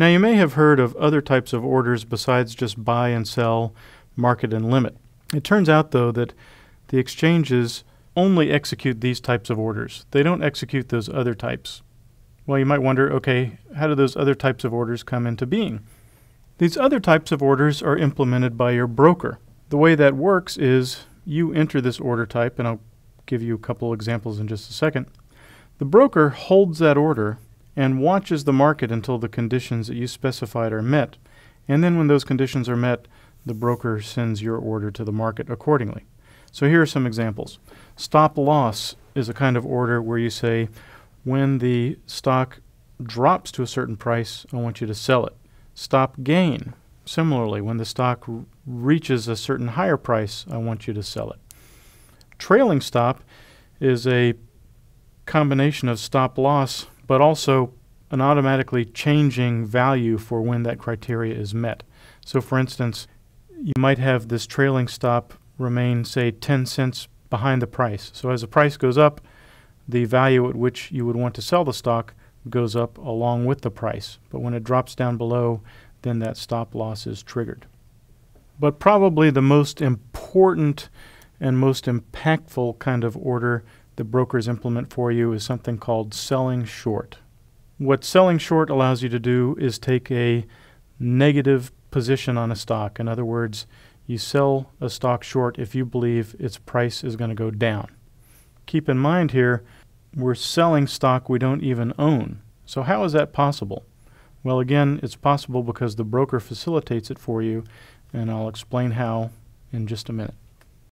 Now, you may have heard of other types of orders besides just buy and sell, market and limit. It turns out, though, that the exchanges only execute these types of orders. They don't execute those other types. Well, you might wonder okay, how do those other types of orders come into being? These other types of orders are implemented by your broker. The way that works is you enter this order type, and I'll give you a couple examples in just a second. The broker holds that order and watches the market until the conditions that you specified are met. And then when those conditions are met, the broker sends your order to the market accordingly. So here are some examples. Stop loss is a kind of order where you say, when the stock drops to a certain price, I want you to sell it. Stop gain, similarly, when the stock reaches a certain higher price, I want you to sell it. Trailing stop is a combination of stop loss but also an automatically changing value for when that criteria is met. So for instance, you might have this trailing stop remain, say, 10 cents behind the price. So as the price goes up, the value at which you would want to sell the stock goes up along with the price. But when it drops down below, then that stop loss is triggered. But probably the most important and most impactful kind of order the brokers implement for you is something called selling short. What selling short allows you to do is take a negative position on a stock. In other words, you sell a stock short if you believe its price is going to go down. Keep in mind here, we're selling stock we don't even own. So how is that possible? Well, again, it's possible because the broker facilitates it for you, and I'll explain how in just a minute.